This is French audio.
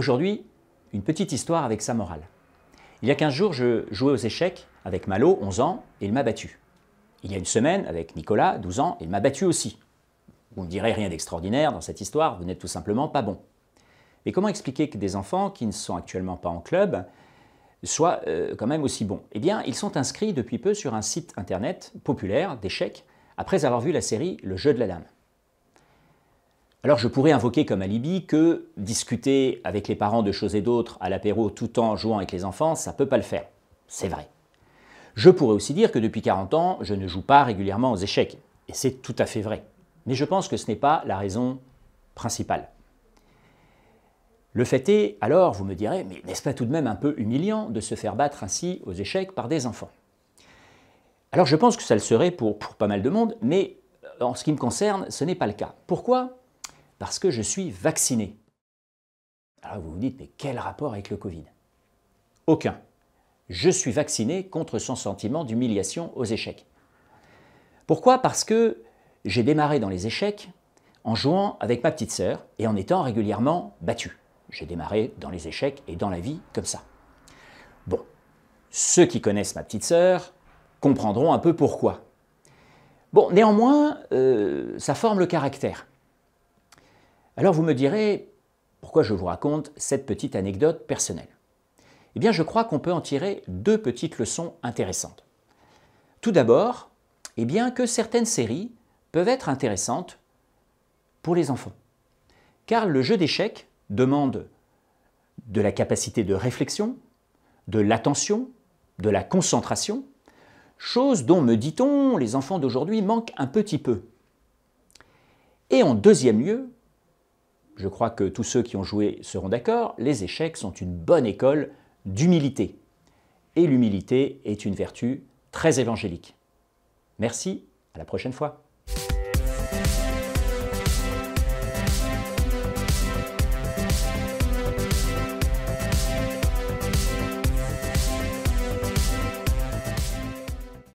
Aujourd'hui, une petite histoire avec sa morale. Il y a 15 jours, je jouais aux échecs avec Malo, 11 ans, et il m'a battu. Il y a une semaine, avec Nicolas, 12 ans, il m'a battu aussi. Vous ne direz rien d'extraordinaire dans cette histoire, vous n'êtes tout simplement pas bon. Mais comment expliquer que des enfants qui ne sont actuellement pas en club soient euh, quand même aussi bons Eh bien, ils sont inscrits depuis peu sur un site internet populaire d'échecs après avoir vu la série Le jeu de la dame. Alors je pourrais invoquer comme alibi que discuter avec les parents de choses et d'autres à l'apéro tout en jouant avec les enfants, ça ne peut pas le faire. C'est vrai. Je pourrais aussi dire que depuis 40 ans, je ne joue pas régulièrement aux échecs. Et c'est tout à fait vrai. Mais je pense que ce n'est pas la raison principale. Le fait est, alors, vous me direz, mais n'est-ce pas tout de même un peu humiliant de se faire battre ainsi aux échecs par des enfants Alors je pense que ça le serait pour, pour pas mal de monde, mais euh, en ce qui me concerne, ce n'est pas le cas. Pourquoi parce que je suis vacciné. Alors vous vous dites, mais quel rapport avec le Covid Aucun. Je suis vacciné contre son sentiment d'humiliation aux échecs. Pourquoi Parce que j'ai démarré dans les échecs en jouant avec ma petite sœur et en étant régulièrement battu. J'ai démarré dans les échecs et dans la vie comme ça. Bon, ceux qui connaissent ma petite sœur comprendront un peu pourquoi. Bon, néanmoins, euh, ça forme le caractère. Alors vous me direz, pourquoi je vous raconte cette petite anecdote personnelle Eh bien je crois qu'on peut en tirer deux petites leçons intéressantes. Tout d'abord, eh bien que certaines séries peuvent être intéressantes pour les enfants. Car le jeu d'échecs demande de la capacité de réflexion, de l'attention, de la concentration, chose dont, me dit-on, les enfants d'aujourd'hui manquent un petit peu. Et en deuxième lieu, je crois que tous ceux qui ont joué seront d'accord, les échecs sont une bonne école d'humilité. Et l'humilité est une vertu très évangélique. Merci, à la prochaine fois.